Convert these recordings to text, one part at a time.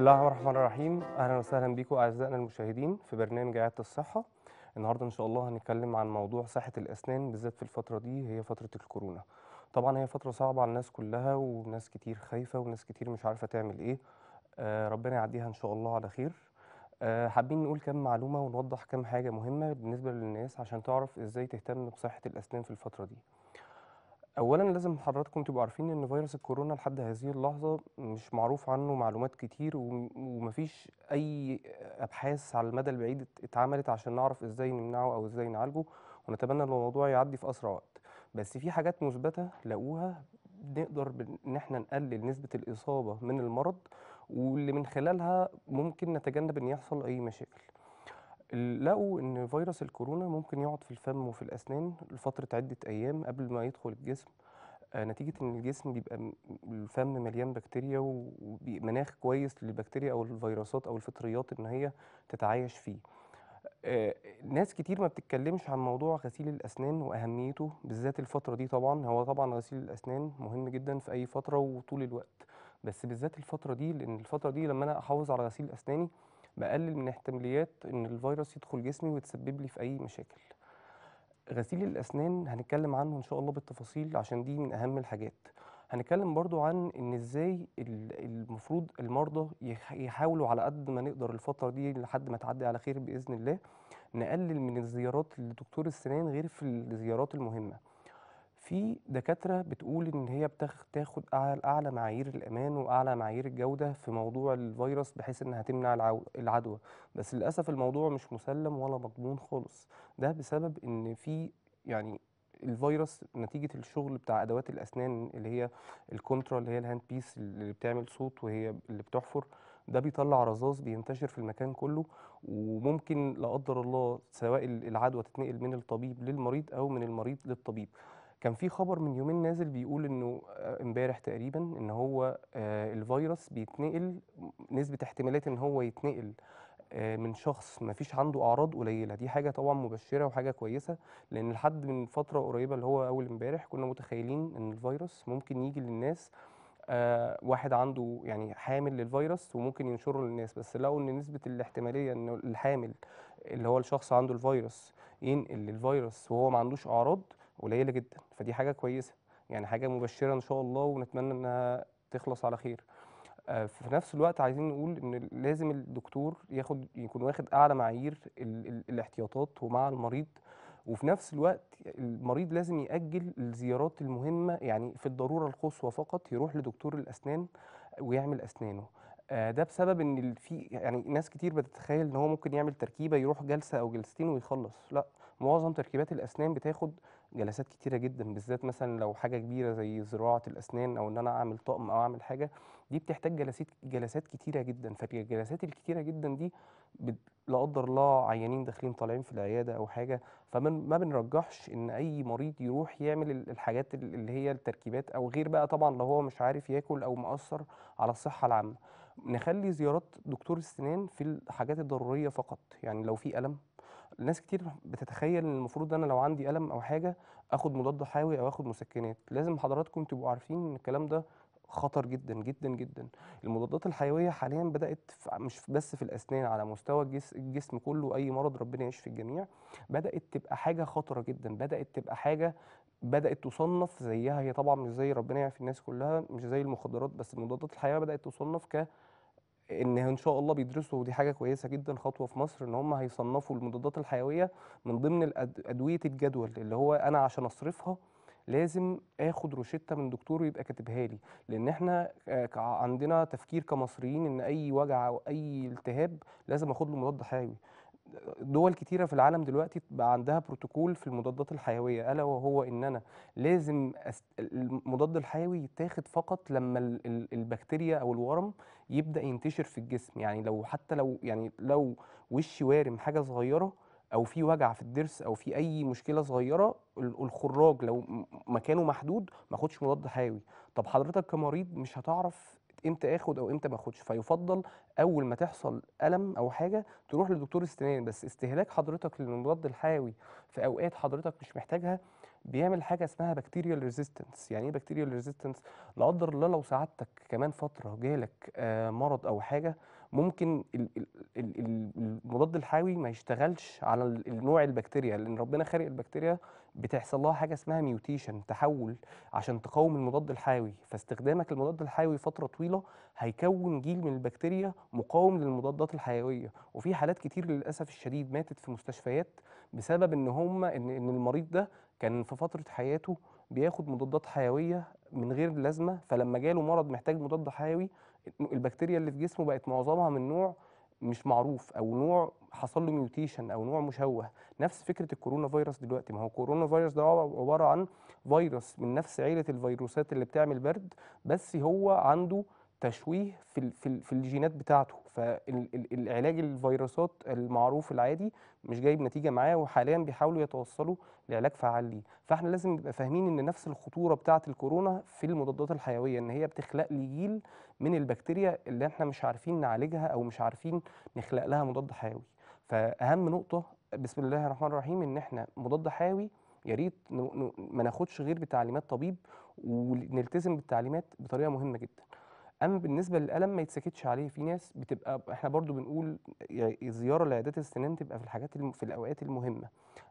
الله الرحمن الرحيم اهلا وسهلا بكم اعزائنا المشاهدين في برنامج عياده الصحه النهارده ان شاء الله هنتكلم عن موضوع صحه الاسنان بالذات في الفتره دي هي فتره الكورونا طبعا هي فتره صعبه على الناس كلها وناس كتير خايفه وناس كتير مش عارفه تعمل ايه آه ربنا يعديها ان شاء الله على خير آه حابين نقول كم معلومه ونوضح كم حاجه مهمه بالنسبه للناس عشان تعرف ازاي تهتم بصحه الاسنان في الفتره دي اولا لازم حضراتكم تبقوا عارفين ان فيروس الكورونا لحد هذه اللحظه مش معروف عنه معلومات كتير ومفيش اي ابحاث على المدى البعيد اتعملت عشان نعرف ازاي نمنعه او ازاي نعالجه ونتمنى ان الموضوع يعدي في اسرع وقت بس في حاجات مثبته لقوها نقدر ان احنا نقلل نسبه الاصابه من المرض واللي من خلالها ممكن نتجنب ان يحصل اي مشاكل لقوا ان فيروس الكورونا ممكن يقعد في الفم وفي الاسنان لفتره عده ايام قبل ما يدخل الجسم آه، نتيجه ان الجسم بيبقى الفم مليان بكتيريا ومناخ كويس للبكتيريا او الفيروسات او الفطريات ان هي تتعايش فيه آه، ناس كتير ما بتتكلمش عن موضوع غسيل الاسنان واهميته بالذات الفتره دي طبعا هو طبعا غسيل الاسنان مهم جدا في اي فتره وطول الوقت بس بالذات الفتره دي لان الفتره دي لما انا احافظ على غسيل اسناني بقلل من احتماليات ان الفيروس يدخل جسمي ويتسبب لي في اي مشاكل غسيل الاسنان هنتكلم عنه ان شاء الله بالتفاصيل عشان دي من اهم الحاجات هنتكلم برضو عن ان ازاي المفروض المرضى يحاولوا على قد ما نقدر الفتره دي لحد ما تعدي على خير باذن الله نقلل من الزيارات لدكتور السنان غير في الزيارات المهمه في دكاترة بتقول إن هي بتاخد أعلى معايير الأمان وأعلى معايير الجودة في موضوع الفيروس بحيث إنها تمنع العدوى، بس للأسف الموضوع مش مسلم ولا مضمون خالص، ده بسبب إن في يعني الفيروس نتيجة الشغل بتاع أدوات الأسنان اللي هي الكونترا اللي هي الهاند بيس اللي بتعمل صوت وهي اللي بتحفر ده بيطلع رذاذ بينتشر في المكان كله وممكن لا قدر الله سواء العدوى تتنقل من الطبيب للمريض أو من المريض للطبيب كان في خبر من يومين نازل بيقول انه آه، امبارح تقريبا ان هو آه، الفيروس بيتنقل نسبه احتمالات ان هو يتنقل آه، من شخص ما فيش عنده اعراض قليله دي حاجه طبعا مبشره وحاجه كويسه لان لحد من فتره قريبه اللي هو اول امبارح كنا متخيلين ان الفيروس ممكن يجي للناس واحد عنده يعني حامل للفيروس وممكن ينشره للناس بس لقوا ان نسبه الاحتماليه ان الحامل اللي هو الشخص عنده الفيروس ينقل الفيروس وهو ما عندوش اعراض قليله جدا فدي حاجه كويسه يعني حاجه مبشره ان شاء الله ونتمنى انها تخلص على خير آه، في نفس الوقت عايزين نقول ان لازم الدكتور ياخد يكون واخد اعلى معايير ال ال الاحتياطات ومع المريض وفي نفس الوقت المريض لازم يأجل الزيارات المهمة يعني في الضرورة القصوى فقط يروح لدكتور الأسنان ويعمل أسنانه آه، ده بسبب ان في يعني ناس كتير بتتخيل ان هو ممكن يعمل تركيبه يروح جلسه او جلستين ويخلص لا معظم تركيبات الاسنان بتاخد جلسات كتيره جدا بالذات مثلا لو حاجه كبيره زي زراعه الاسنان او ان انا اعمل طقم او اعمل حاجه دي بتحتاج جلسات جلسات كتيره جدا فالجلسات الكتيره جدا دي لا قدر الله عيانين داخلين طالعين في العياده او حاجه فما بنرجحش ان اي مريض يروح يعمل الحاجات اللي هي التركيبات او غير بقى طبعا لو هو مش عارف ياكل او مأثر على الصحه العامه نخلي زيارات دكتور السنان في الحاجات الضروريه فقط يعني لو في الم ناس كتير بتتخيل ان المفروض انا لو عندي الم او حاجه اخد مضاد حيوي او اخد مسكنات لازم حضراتكم تبقوا عارفين ان الكلام ده خطر جدا جدا جدا المضادات الحيويه حاليا بدات مش بس في الاسنان على مستوى الجسم كله اي مرض ربنا يعيش في الجميع بدات تبقى حاجه خطره جدا بدات تبقى حاجه بدات تصنف زيها هي طبعا مش زي ربنا يعافي الناس كلها مش زي المخدرات بس المضادات الحيويه بدات تصنف ك ان ان شاء الله بيدرسوا ودي حاجه كويسه جدا خطوه في مصر ان هم هيصنفوا المضادات الحيويه من ضمن ادويه الجدول اللي هو انا عشان اصرفها لازم اخد روشته من دكتور ويبقى كاتبها لي لان احنا عندنا تفكير كمصريين ان اي وجع او اي التهاب لازم اخد له مضاد حيوي دول كتيره في العالم دلوقتي بقى عندها بروتوكول في المضادات الحيويه الا وهو ان انا لازم أست... المضاد الحيوي يتاخد فقط لما البكتيريا او الورم يبدا ينتشر في الجسم يعني لو حتى لو يعني لو وشي وارم حاجه صغيره او في وجع في الضرس او في اي مشكله صغيره الخراج لو مكانه محدود ما اخدش مضاد حيوي طب حضرتك كمريض مش هتعرف امتى اخد او امتى ما اخدش فيفضل اول ما تحصل الم او حاجه تروح لدكتور اسنان بس استهلاك حضرتك للمضاد الحيوي في اوقات حضرتك مش محتاجها بيعمل حاجه اسمها بكتيريال ريزيستنس يعني ايه بكتيريال ريزيستنس لا قدر الله لو ساعدتك كمان فتره جالك آه، مرض او حاجه ممكن المضاد الحيوي ما يشتغلش على النوع البكتيريا لان ربنا خارق البكتيريا بتحصل لها حاجه اسمها ميوتيشن تحول عشان تقاوم المضاد الحيوي فاستخدامك للمضاد الحيوي فتره طويله هيكون جيل من البكتيريا مقاوم للمضادات الحيويه وفي حالات كتير للاسف الشديد ماتت في مستشفيات بسبب ان هم ان المريض ده كان في فتره حياته بياخد مضادات حيويه من غير لازمه فلما جاله مرض محتاج مضاد حيوي البكتيريا اللي في جسمه بقت معظمها من نوع مش معروف او نوع حصل له ميوتيشن او نوع مشوه نفس فكره الكورونا فيروس دلوقتي ما هو كورونا فيروس ده عباره عن فيروس من نفس عيله الفيروسات اللي بتعمل برد بس هو عنده تشويه في في, في الجينات بتاعته فالعلاج الفيروسات المعروف العادي مش جايب نتيجه معاه وحاليا بيحاولوا يتوصلوا لعلاج فعال ليه فاحنا لازم نبقى فاهمين ان نفس الخطوره بتاعه الكورونا في المضادات الحيويه ان هي بتخلق لي جيل من البكتيريا اللي احنا مش عارفين نعالجها او مش عارفين نخلق لها مضاد حيوي فاهم نقطه بسم الله الرحمن الرحيم ان احنا مضاد حيوي يا ريت ما ناخدش غير بتعليمات طبيب ونلتزم بالتعليمات بطريقه مهمه جدا اما بالنسبه للالم ما يتسكتش عليه في ناس بتبقى احنا برضو بنقول يعني الزياره لعيادات السنان تبقى في الحاجات الم... في الاوقات المهمه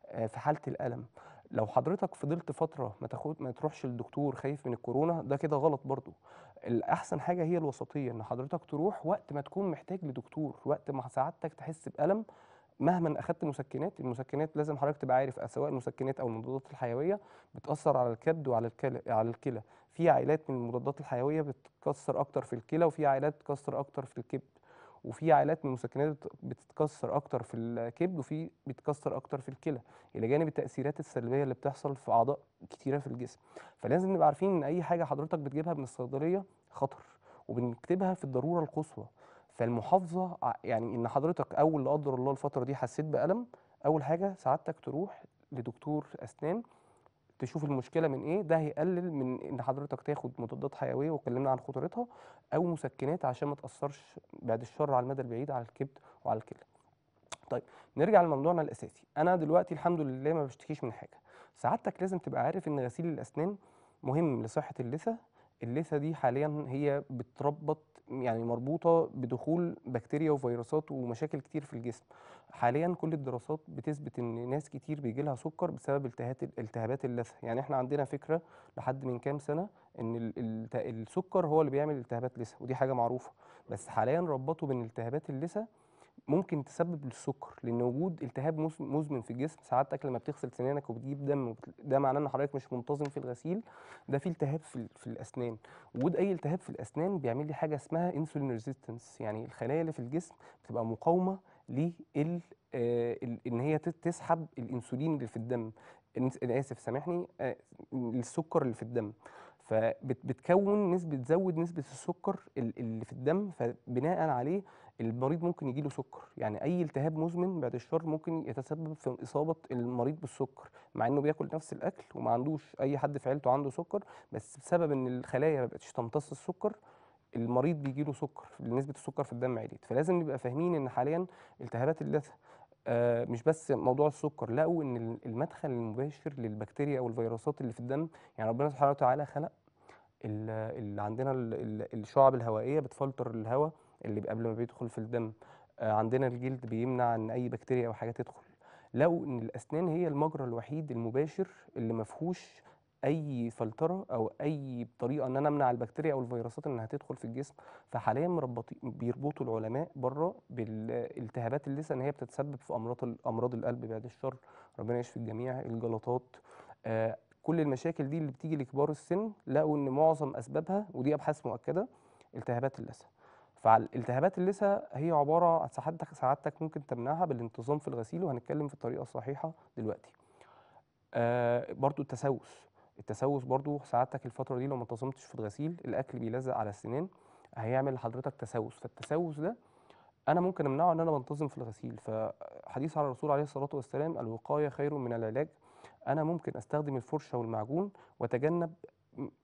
آه، في حاله الالم لو حضرتك فضلت فتره ما تاخد ما تروحش للدكتور خايف من الكورونا ده كده غلط برضو الاحسن حاجه هي الوسطيه ان حضرتك تروح وقت ما تكون محتاج لدكتور وقت ما سعادتك تحس بالم مهما اخدت مسكنات المسكنات لازم حضرتك تبقى عارف سواء المسكنات او المضادات الحيويه بتاثر على الكبد وعلى الكلى على الكلى في عائلات من المضادات الحيويه بتتكسر اكتر في الكلى وفي عائلات بتتكسر اكتر في الكبد وفي عائلات من المسكنات بتتكسر اكتر في الكبد وفي بتتكسر اكتر في الكلى الى جانب التاثيرات السلبيه اللي بتحصل في اعضاء كتيره في الجسم فلازم نبقى عارفين ان اي حاجه حضرتك بتجيبها من الصيدليه خطر وبنكتبها في الضروره القصوى فالمحافظه يعني ان حضرتك اول لا قدر الله الفتره دي حسيت بالم اول حاجه سعادتك تروح لدكتور اسنان تشوف المشكله من ايه ده هيقلل من ان حضرتك تاخد مضادات حيويه وكلمنا عن خطورتها او مسكنات عشان ما تاثرش بعد الشر على المدى البعيد على الكبد وعلى الكلى طيب نرجع لموضوعنا الاساسي انا دلوقتي الحمد لله ما بشتكيش من حاجه سعادتك لازم تبقى عارف ان غسيل الاسنان مهم لصحه اللثه اللثه دي حاليا هي بتربط يعني مربوطه بدخول بكتيريا وفيروسات ومشاكل كتير في الجسم حاليا كل الدراسات بتثبت ان ناس كتير بيجي لها سكر بسبب التهابات اللثه يعني احنا عندنا فكره لحد من كام سنه ان السكر هو اللي بيعمل التهابات لثه ودي حاجه معروفه بس حاليا ربطوا بين التهابات اللثه ممكن تسبب للسكر لان وجود التهاب مزمن في الجسم ساعات لما بتغسل سنانك وبتجيب دم ده معناه ان حضرتك مش منتظم في الغسيل ده في التهاب في, في الاسنان وجود اي التهاب في الاسنان بيعمل لي حاجه اسمها انسولين ريزيستنس يعني الخلايا اللي في الجسم بتبقى مقاومه ل آه ان هي تسحب الانسولين اللي في الدم انا اسف سامحني آه السكر اللي في الدم فبتكون نسبه بتزود نسبه السكر اللي في الدم فبناء عليه المريض ممكن يجي له سكر يعني اي التهاب مزمن بعد الشر ممكن يتسبب في اصابه المريض بالسكر مع انه بياكل نفس الاكل وما عندوش اي حد في عيلته عنده سكر بس بسبب ان الخلايا ما بقتش تمتص السكر المريض بيجي له سكر نسبه السكر في الدم عاليه فلازم نبقى فاهمين ان حاليا التهابات اللثه آه، مش بس موضوع السكر لقوا ان المدخل المباشر للبكتيريا او الفيروسات اللي في الدم يعني ربنا سبحانه وتعالى خلق اللي عندنا الشعب الهوائيه بتفلتر الهواء اللي قبل ما بيدخل في الدم آه، عندنا الجلد بيمنع ان اي بكتيريا او حاجه تدخل لو ان الاسنان هي المجرى الوحيد المباشر اللي ما فيهوش اي فلتره او اي طريقه ان انا امنع البكتيريا او الفيروسات انها تدخل في الجسم فحاليا بيربطوا العلماء بره بالالتهابات اللسان هي بتتسبب في امراض امراض القلب بعد الشر ربنا يشفي الجميع الجلطات آه كل المشاكل دي اللي بتيجي لكبار السن لقوا ان معظم اسبابها ودي ابحاث مؤكده التهابات اللثه فالالتهابات اللثه هي عباره سعادتك سعادتك ممكن تمنعها بالانتظام في الغسيل وهنتكلم في الطريقه الصحيحه دلوقتي. آه برضو التسوس التسوس برضو سعادتك الفتره دي لو ما انتظمتش في الغسيل الاكل بيلزق على السنين هيعمل لحضرتك تسوس فالتسوس ده انا ممكن امنعه ان انا بنتظم في الغسيل فحديث على الرسول عليه الصلاه والسلام الوقايه خير من العلاج انا ممكن استخدم الفرشه والمعجون واتجنب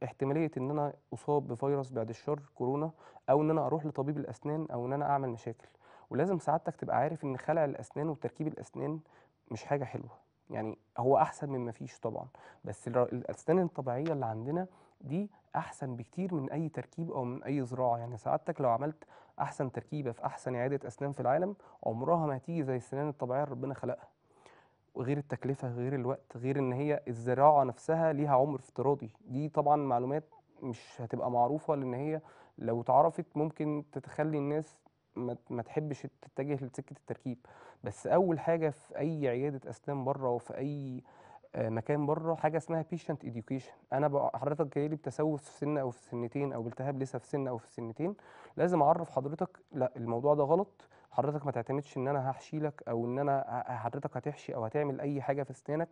احتماليه ان انا اصاب بفيروس بعد الشر كورونا او ان انا اروح لطبيب الاسنان او ان انا اعمل مشاكل ولازم سعادتك تبقى عارف ان خلع الاسنان وتركيب الاسنان مش حاجه حلوه يعني هو احسن من ما فيش طبعا بس الاسنان الطبيعيه اللي عندنا دي احسن بكتير من اي تركيب او من اي زراعه يعني سعادتك لو عملت احسن تركيبه في احسن اعاده اسنان في العالم عمرها ما هتيجي زي السنان الطبيعيه اللي ربنا خلقها غير التكلفه غير الوقت غير ان هي الزراعه نفسها ليها عمر افتراضي دي طبعا معلومات مش هتبقى معروفه لان هي لو اتعرفت ممكن تتخلي الناس ما تحبش تتجه لسكه التركيب بس اول حاجه في اي عياده اسنان بره وفي اي آه، مكان بره حاجه اسمها بيشنت اديوكيشن انا حضرتك جاي لي بتسوس في سن او في سنتين او بالتهاب لسه في سن او في سنتين لازم اعرف حضرتك لا الموضوع ده غلط حضرتك ما تعتمدش ان انا هحشي لك او ان انا حضرتك هتحشي او هتعمل اي حاجه في اسنانك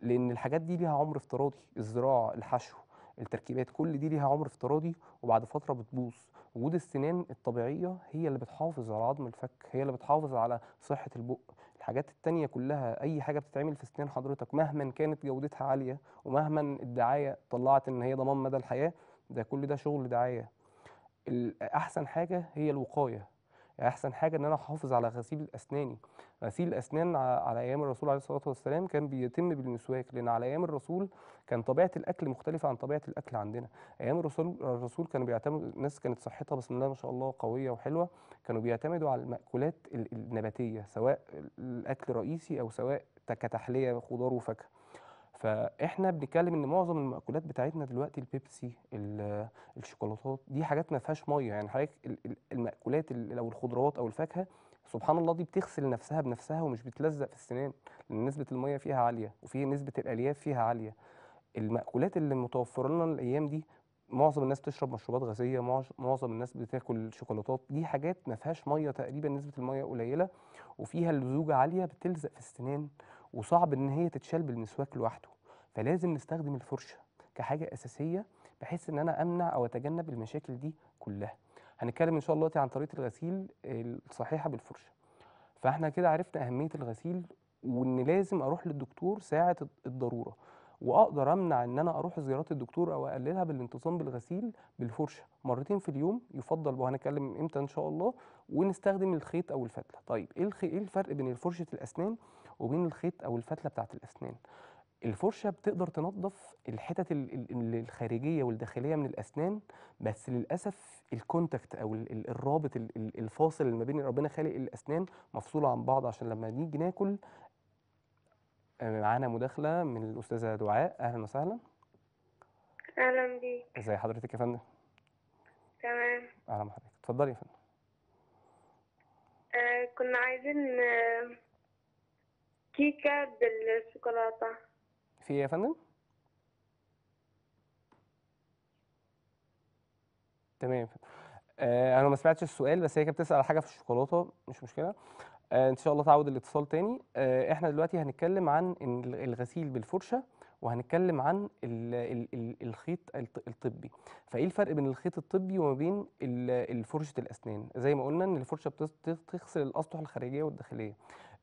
لان الحاجات دي ليها عمر افتراضي الزراعه الحشو التركيبات كل دي ليها عمر افتراضي وبعد فتره بتبوظ وجود السنان الطبيعيه هي اللي بتحافظ على عظم الفك هي اللي بتحافظ على صحه البق الحاجات التانية كلها اي حاجه بتتعمل في سنان حضرتك مهما كانت جودتها عاليه ومهما الدعايه طلعت ان هي ضمان مدى الحياه ده كل ده شغل دعايه احسن حاجه هي الوقايه احسن حاجه ان انا احافظ على غسيل اسناني غسيل الاسنان على ايام الرسول عليه الصلاه والسلام كان بيتم بالمسواك لان على ايام الرسول كان طبيعه الاكل مختلفه عن طبيعه الاكل عندنا ايام الرسول الرسول كانوا بيعتمدوا الناس كانت صحتها بسم الله ما شاء الله قويه وحلوه كانوا بيعتمدوا على المأكولات النباتيه سواء الاكل رئيسي او سواء كتحليه خضار وفاكهه فاحنا بنتكلم ان معظم المأكولات بتاعتنا دلوقتي البيبسي الشوكولاتات دي حاجات ما فيهاش ميه يعني حضرتك المأكولات او الخضروات او الفاكهه سبحان الله دي بتغسل نفسها بنفسها ومش بتلزق في السنان لان نسبه الميه فيها عاليه وفي نسبه الالياف فيها عاليه المأكولات اللي متوفره لنا الايام دي معظم الناس تشرب مشروبات غازيه معظم الناس بتاكل شوكولاتات دي حاجات ما فيهاش ميه تقريبا نسبه الميه قليله وفيها اللزوجه عاليه بتلزق في السنان وصعب ان هي تتشال بالمسواك لوحده فلازم نستخدم الفرشه كحاجه اساسيه بحيث ان انا امنع او اتجنب المشاكل دي كلها هنتكلم ان شاء الله عن طريقه الغسيل الصحيحه بالفرشه فاحنا كده عرفنا اهميه الغسيل وان لازم اروح للدكتور ساعه الضروره واقدر امنع ان انا اروح زيارات الدكتور او اقللها بالانتظام بالغسيل بالفرشه مرتين في اليوم يفضل وهنتكلم امتى ان شاء الله ونستخدم الخيط او الفتله طيب ايه ايه الفرق بين فرشه الاسنان وبين الخيط او الفتله بتاعت الاسنان الفرشه بتقدر تنظف الحتت الخارجيه والداخليه من الاسنان بس للاسف الكونتاكت او الرابط الفاصل اللي ما بين ربنا خالق الاسنان مفصوله عن بعض عشان لما نيجي ناكل آه، معانا مداخله من الاستاذه دعاء اهلا وسهلا اهلا بيك ازي حضرتك يا فندم تمام اهلا بحضرتك اتفضلي يا فندم آه كنا عايزين آه كيكه بالشوكولاته في ايه يا فندم تمام آه انا ما سمعتش السؤال بس هي كانت بتسال على حاجه في الشوكولاته مش مشكله آه ان شاء الله تعود الاتصال تاني آه احنا دلوقتي هنتكلم عن الغسيل بالفرشه وهنتكلم عن الخيط الطبي فايه الفرق بين الخيط الطبي وما بين فرشه الاسنان زي ما قلنا ان الفرشه بتغسل الاسطح الخارجيه والداخليه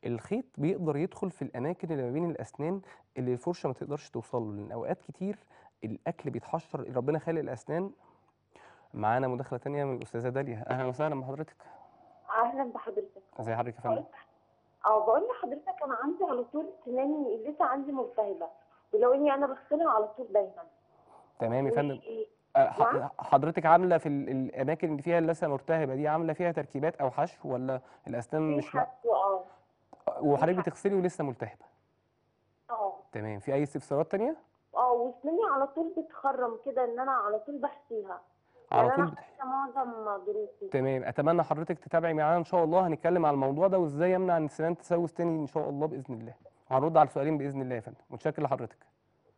الخيط بيقدر يدخل في الاماكن اللي ما بين الاسنان اللي الفرشه ما تقدرش توصل له لان اوقات كتير الاكل بيتحشر ربنا خالق الاسنان معانا مداخله ثانيه من الاستاذه داليا اهلا وسهلا بحضرتك اهلا بحضرتك ازي حضرتك يا فندم اه بقول لحضرتك انا عندي على طول سناني لسه عندي ملتهبه ولو اني انا بغسلها على طول دايما تمام يا يعني فندم إيه؟ آه، حضرتك عامله في الاماكن اللي فيها اللثه مرتهبه دي عامله فيها تركيبات او حشو ولا الاسنان مش حشو اه وحضرتك بتغسلي ولسه ملتهبه اه تمام في اي استفسارات تانية؟ اه وسناني على طول بتخرم كده ان انا على طول بحكيها يعني على طول بتحكي معظم دروسي تمام اتمنى حضرتك تتابعي معانا ان شاء الله هنتكلم على الموضوع ده وازاي يمنع ان السنان تسوس تاني ان شاء الله باذن الله هنرد على السؤالين باذن الله يا فندم متشكر لحضرتك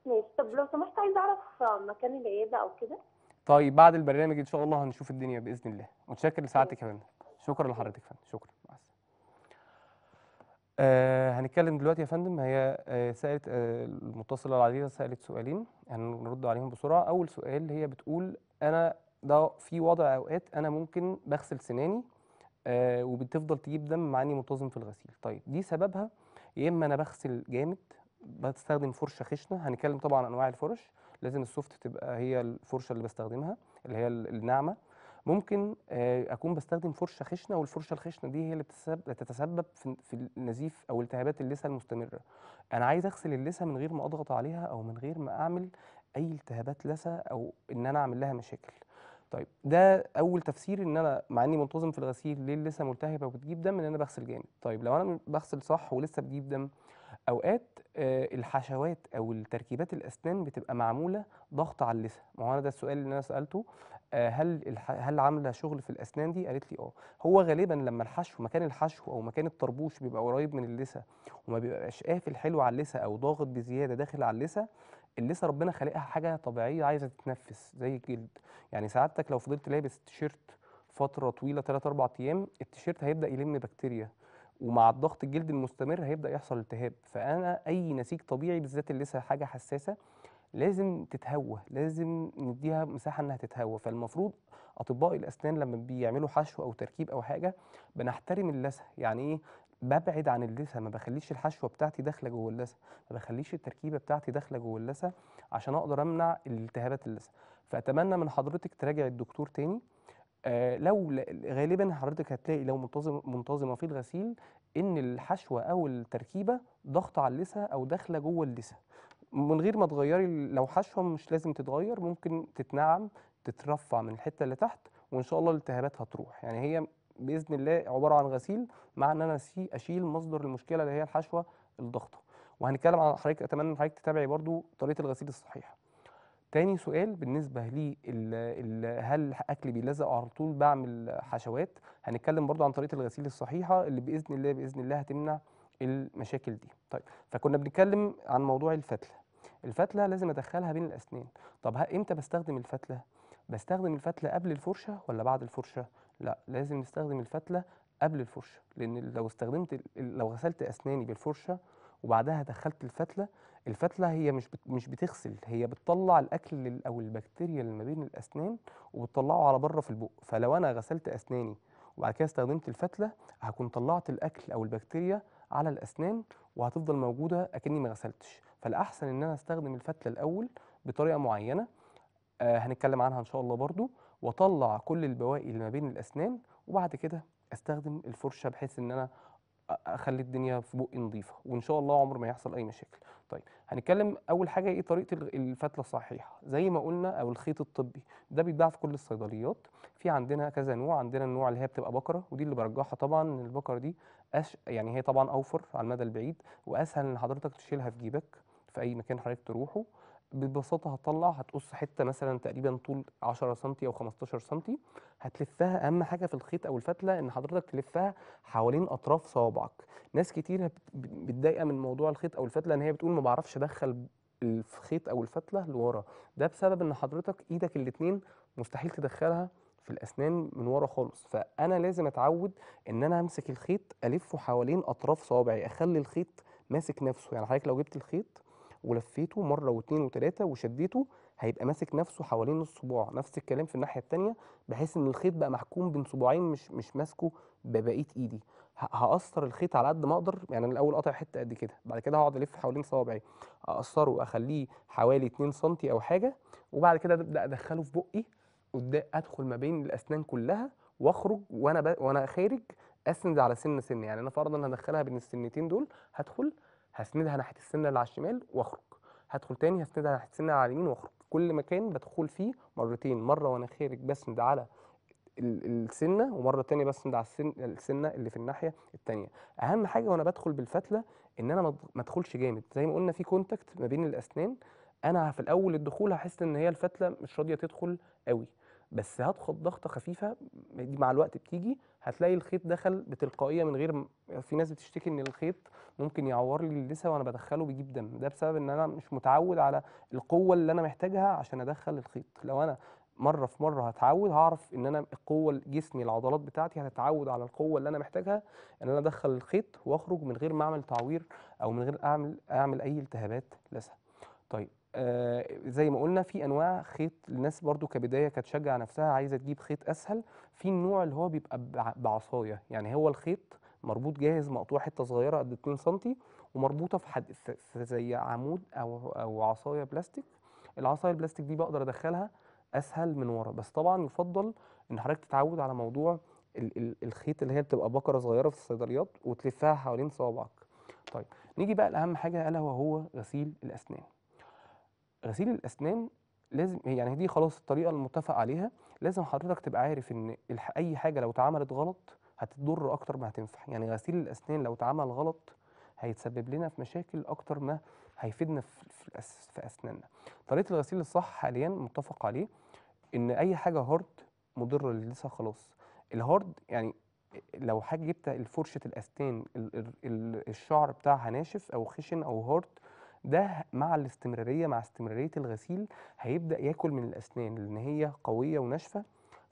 ماشي طب لو سمحت عايزه اعرف مكان العياده او كده طيب بعد البرنامج ان شاء الله هنشوف الدنيا باذن الله متشكر لسعادتك يا فندم شكرا لحضرتك يا فندم شكرا آه، هنتكلم دلوقتي يا فندم هي آه، سالت آه، المتصله العزيزه سالت سؤالين هنرد عليهم بسرعه اول سؤال هي بتقول انا ده في وضع اوقات انا ممكن بغسل سناني وبتفضل تجيب دم مع اني منتظم في الغسيل طيب دي سببها يا اما انا بغسل جامد بستخدم فرشه خشنه هنتكلم طبعا انواع الفرش لازم السوفت تبقى هي الفرشه اللي بستخدمها اللي هي الناعمه ممكن آه، اكون بستخدم فرشه خشنه والفرشه الخشنه دي هي اللي بتتسبب في النزيف او التهابات اللثه المستمره انا عايز اغسل اللثه من غير ما اضغط عليها او من غير ما اعمل اي التهابات لثه او ان انا اعمل لها مشاكل طيب ده اول تفسير ان انا مع اني منتظم في الغسيل ليه اللثه ملتهبه وبتجيب دم ان انا بغسل جامد طيب لو انا بغسل صح ولسه بجيب دم اوقات آه، الحشوات او التركيبات الاسنان بتبقى معموله ضغط على اللثه ما هو انا ده السؤال اللي انا سالته آه، هل هل عامله شغل في الاسنان دي قالت لي اه هو غالبا لما الحشو مكان الحشو او مكان الطربوش بيبقى قريب من اللثه وما بيبقاش قافل حلو على اللثه او ضاغط بزياده داخل على اللثه اللثه ربنا خلقها حاجه طبيعيه عايزه تتنفس زي الجلد يعني سعادتك لو فضلت لابس تيشيرت فتره طويله 3 4 ايام التيشيرت هيبدا يلم بكتيريا ومع الضغط الجلد المستمر هيبدا يحصل التهاب فانا اي نسيج طبيعي بالذات اللي لسه حاجه حساسه لازم تتهوى لازم نديها مساحه انها تتهوى فالمفروض اطباء الاسنان لما بيعملوا حشو او تركيب او حاجه بنحترم اللثه يعني ايه ببعد عن اللثه ما بخليش الحشوه بتاعتي داخله جوه اللثه ما بخليش التركيبه بتاعتي داخله جوه اللثه عشان اقدر امنع التهابات اللثه فاتمنى من حضرتك تراجع الدكتور تاني آه، لو غالبا حضرتك هتلاقي لو منتظم منتظمه في الغسيل ان الحشوه او التركيبه ضغط على اللثه او داخله جوه اللثه من غير ما تغيري لو حشوه مش لازم تتغير ممكن تتنعم تترفع من الحته اللي تحت وان شاء الله الالتهابات هتروح يعني هي باذن الله عباره عن غسيل مع ان انا اشيل مصدر المشكله اللي هي الحشوه الضغطه وهنتكلم عن حضرتك اتمنى ان حضرتك تتابعي برضو طريقه الغسيل الصحيحه تاني سؤال بالنسبه لي الـ الـ هل اكلي بيلزق على طول بعمل حشوات هنتكلم برضو عن طريقه الغسيل الصحيحه اللي باذن الله باذن الله هتمنع المشاكل دي طيب فكنا بنتكلم عن موضوع الفتله الفتله لازم ادخلها بين الاسنان طب امتى بستخدم الفتله بستخدم الفتله قبل الفرشه ولا بعد الفرشه لا لازم نستخدم الفتله قبل الفرشه لان لو استخدمت لو غسلت اسناني بالفرشه وبعدها دخلت الفتله الفتله هي مش مش بتغسل هي بتطلع الاكل او البكتيريا اللي ما بين الاسنان وبتطلعه على بره في البق فلو انا غسلت اسناني وبعد كده استخدمت الفتله هكون طلعت الاكل او البكتيريا على الاسنان وهتفضل موجوده اكني ما غسلتش فالاحسن ان انا استخدم الفتله الاول بطريقه معينه آه هنتكلم عنها ان شاء الله برضو واطلع كل البواقي اللي ما بين الاسنان وبعد كده استخدم الفرشه بحيث ان انا اخلي الدنيا في بقي نظيفه وان شاء الله عمر ما يحصل اي مشاكل طيب هنتكلم اول حاجه ايه طريقه الفتله الصحيحه زي ما قلنا او الخيط الطبي ده بيتباع في كل الصيدليات في عندنا كذا نوع عندنا النوع اللي هي بتبقى بقره ودي اللي برجحها طبعا ان البقره دي أش... يعني هي طبعا اوفر على المدى البعيد واسهل ان حضرتك تشيلها في جيبك في اي مكان حضرتك تروحه ببساطه هتطلع هتقص حته مثلا تقريبا طول 10 سم او 15 سم هتلفها اهم حاجه في الخيط او الفتله ان حضرتك تلفها حوالين اطراف صوابعك ناس كتير متضايقه من موضوع الخيط او الفتله ان هي بتقول ما بعرفش ادخل الخيط او الفتله لورا ده بسبب ان حضرتك ايدك الاتنين مستحيل تدخلها في الاسنان من ورا خالص فانا لازم اتعود ان انا امسك الخيط الفه حوالين اطراف صوابعي اخلي الخيط ماسك نفسه يعني حضرتك لو جبت الخيط ولفيته مره واثنين وثلاثه وشديته هيبقى ماسك نفسه حوالين الصباع نفس الكلام في الناحيه الثانيه بحيث ان الخيط بقى محكوم بين صباعين مش مش ماسكه ببقيه ايدي هقصر الخيط على قد ما اقدر يعني انا الاول قاطع حته قد كده بعد كده هقعد الف حوالين صوابعي اقصره اخليه حوالي 2 سم او حاجه وبعد كده ابدا ادخله في بقي ادخل ما بين الاسنان كلها واخرج وانا ب... وانا خارج اسند على سن سن يعني انا فرضا هدخلها بين السنتين دول هدخل هسندها ناحيه السنه اللي على الشمال واخرج هدخل تاني هسندها ناحيه السنه اللي على اليمين واخرج كل مكان بدخل فيه مرتين مره وانا خارج بسند على السنه ومره تانية بسند على السن السنه اللي في الناحيه التانية اهم حاجه وانا بدخل بالفتله ان انا ما ادخلش جامد زي ما قلنا في كونتاكت ما بين الاسنان انا في الاول الدخول هحس ان هي الفتله مش راضيه تدخل قوي بس هدخل ضغطه خفيفه دي مع الوقت بتيجي هتلاقي الخيط دخل بتلقائيه من غير في ناس بتشتكي ان الخيط ممكن يعور لي اللثه وانا بدخله بيجيب دم ده بسبب ان انا مش متعود على القوه اللي انا محتاجها عشان ادخل الخيط لو انا مره في مره هتعود هعرف ان انا القوه جسمي العضلات بتاعتي هتتعود على القوه اللي انا محتاجها ان انا ادخل الخيط واخرج من غير ما اعمل تعوير او من غير اعمل اعمل اي التهابات لثه طيب آه، زي ما قلنا في انواع خيط الناس برضو كبدايه كتشجع نفسها عايزه تجيب خيط اسهل في النوع اللي هو بيبقى بعصايه يعني هو الخيط مربوط جاهز مقطوع حته صغيره قد 2 سم ومربوطه في حد زي عمود او او عصايه بلاستيك العصايه البلاستيك دي بقدر ادخلها اسهل من ورا بس طبعا يفضل ان حضرتك تتعود على موضوع الخيط اللي هي بتبقى بكره صغيره في الصيدليات وتلفها حوالين صوابعك طيب نيجي بقى لاهم حاجه الا وهو غسيل الاسنان غسيل الاسنان لازم يعني دي خلاص الطريقه المتفق عليها لازم حضرتك تبقى عارف ان اي حاجه لو اتعملت غلط هتضر اكتر ما هتنفع يعني غسيل الاسنان لو اتعمل غلط هيتسبب لنا في مشاكل اكتر ما هيفيدنا في في, اسناننا طريقه الغسيل الصح حاليا متفق عليه ان اي حاجه هارد مضره للثه خلاص الهارد يعني لو حاجه جبت فرشه الاسنان الشعر بتاعها ناشف او خشن او هارد ده مع الاستمرارية مع استمرارية الغسيل هيبدأ ياكل من الأسنان لأن هي قوية وناشفة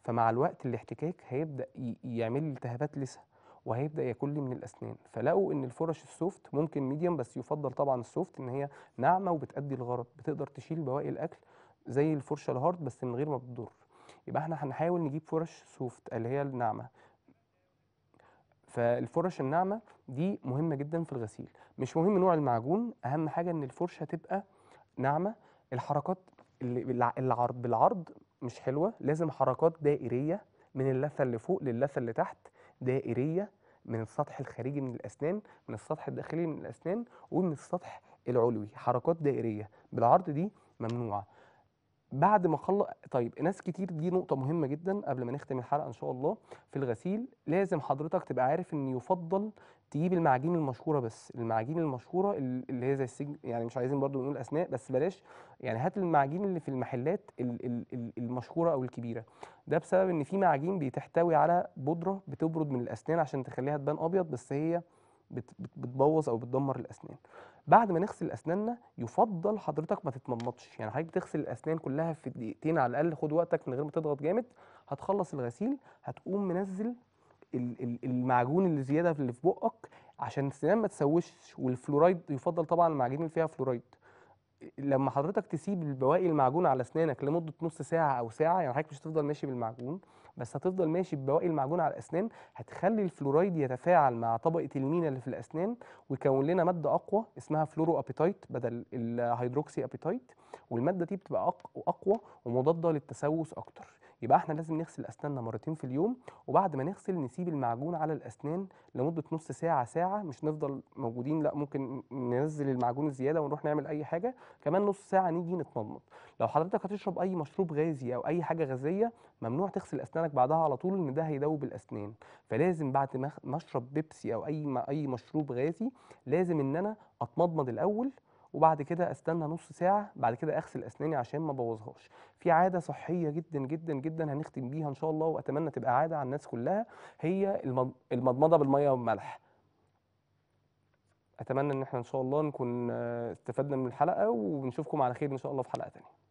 فمع الوقت الاحتكاك هيبدأ يعمل لي التهابات لسه وهيبدا ياكل لي من الاسنان فلقوا ان الفرش السوفت ممكن ميديم بس يفضل طبعا السوفت ان هي ناعمه وبتادي الغرض بتقدر تشيل بواقي الاكل زي الفرشه الهارد بس من غير ما بتضر يبقى احنا هنحاول نجيب فرش سوفت اللي هي الناعمه فالفرش الناعمه دي مهمه جدا في الغسيل مش مهم نوع المعجون اهم حاجه ان الفرشه تبقى ناعمه الحركات اللي العرض بالعرض مش حلوه لازم حركات دائريه من اللثه اللي فوق للثه اللي تحت دائريه من السطح الخارجي من الاسنان من السطح الداخلي من الاسنان ومن السطح العلوي حركات دائريه بالعرض دي ممنوعه بعد ما خلص طيب ناس كتير دي نقطة مهمة جدا قبل ما نختم الحلقة إن شاء الله في الغسيل لازم حضرتك تبقى عارف إن يفضل تجيب المعاجين المشهورة بس المعاجين المشهورة اللي هي زي السجن يعني مش عايزين برضو نقول أسماء بس بلاش يعني هات المعاجين اللي في المحلات المشهورة أو الكبيرة ده بسبب إن في معاجين بتحتوي على بودرة بتبرد من الأسنان عشان تخليها تبان أبيض بس هي بتبوظ او بتدمر الاسنان بعد ما نغسل اسناننا يفضل حضرتك ما تتمنطش يعني حضرتك تغسل الاسنان كلها في دقيقتين على الاقل خد وقتك من غير ما تضغط جامد هتخلص الغسيل هتقوم منزل المعجون اللي زياده اللي في بقك عشان السنان ما تسوش والفلورايد يفضل طبعا المعاجين اللي فيها فلورايد لما حضرتك تسيب البواقي المعجون على اسنانك لمده نص ساعه او ساعه يعني حضرتك مش هتفضل ماشي بالمعجون بس هتفضل ماشي ببواقي المعجون على الاسنان هتخلي الفلورايد يتفاعل مع طبقه المينا اللي في الاسنان ويكون لنا ماده اقوى اسمها فلورو ابيتايت بدل الهيدروكسي ابيتايت والماده دي بتبقى اقوى ومضاده للتسوس اكتر يبقى احنا لازم نغسل اسناننا مرتين في اليوم وبعد ما نغسل نسيب المعجون على الاسنان لمده نص ساعه ساعه مش نفضل موجودين لا ممكن ننزل المعجون زياده ونروح نعمل اي حاجه كمان نص ساعه نيجي نتمضمض لو حضرتك هتشرب اي مشروب غازي او اي حاجه غازيه ممنوع تغسل اسنانك بعدها على طول ان ده هيدوب الاسنان فلازم بعد ما اشرب بيبسي او اي اي مشروب غازي لازم ان انا اتمضمض الاول وبعد كده استنى نص ساعه بعد كده اغسل اسناني عشان ما ابوظهاش في عاده صحيه جدا جدا جدا هنختم بيها ان شاء الله واتمنى تبقى عاده على الناس كلها هي المضمضه بالميه والملح اتمنى ان احنا ان شاء الله نكون آه، استفدنا من الحلقه ونشوفكم على خير ان شاء الله في حلقه ثانيه